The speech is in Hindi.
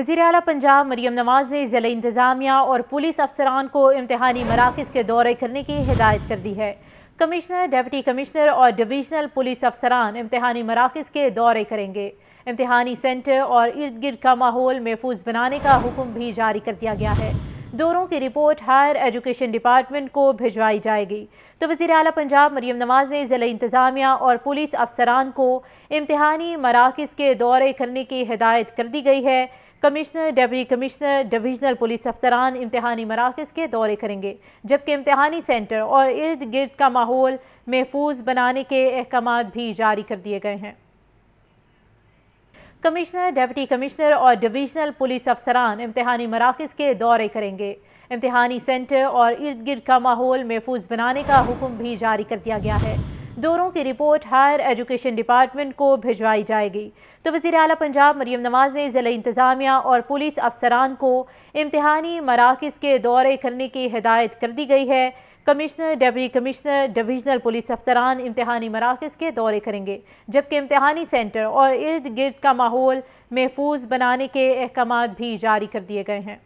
वजी अला पंजाब मरीम नवाज ने ज़िले इंतज़ामिया और पुलिस अफसरान को इम्तहानी मराकज़ के दौरे करने की हिदायत कर दी है कमिश्नर डिप्टी कमिश्नर और डिवीजनल पुलिस अफसरान इम्तहानी मराकज़ के दौरे करेंगे इम्तहानी सेंटर और इर्द गिर्द का माहौल महफूज बनाने का हुक्म भी जारी कर दिया गया है दोनों की रिपोर्ट हायर एजुकेशन डिपार्टमेंट को भिजवाई जाएगी तो वजी अली पंजाब मरीम नवाज ने ज़िले इंतज़ामिया और पुलिस अफसरान को इम्तहानी मराकज़ के दौरे करने की हिदायत कर दी गई है commissioner deputy commissioner divisional police अफसरान इम्तहानी मराकज़ के दौरे करेंगे जबकि इम्तहानी सेंटर और इर्द गिर्द का माहौल महफूज बनाने के अहकाम भी जारी कर दिए गए हैं कमिश्नर डेप्टी कमिश्नर और डिवीजनल पुलिस अफसरान इम्तहानी मराकज़ के दौरे करेंगे इम्तहानी सेंटर और इर्द गिर्द का माहौल महफूज बनाने का हुक्म भी जारी कर दिया गया है दोनों की रिपोर्ट हायर एजुकेशन डिपार्टमेंट को भिजवाई जाएगी तो वजी अल पंजाब मरीम नवाज ने ज़िला इंतज़ामिया और पुलिस अफसरान को इम्तहानी मराकज़ के दौरे करने की हिदायत कर दी गई है commissioner deputy commissioner divisional police अफसरान इम्तहानी मराकज़ के दौरे करेंगे जबकि इम्तहानी सेंटर और इर्द गिर्द का माहौल महफूज बनाने के अहकाम भी जारी कर दिए गए हैं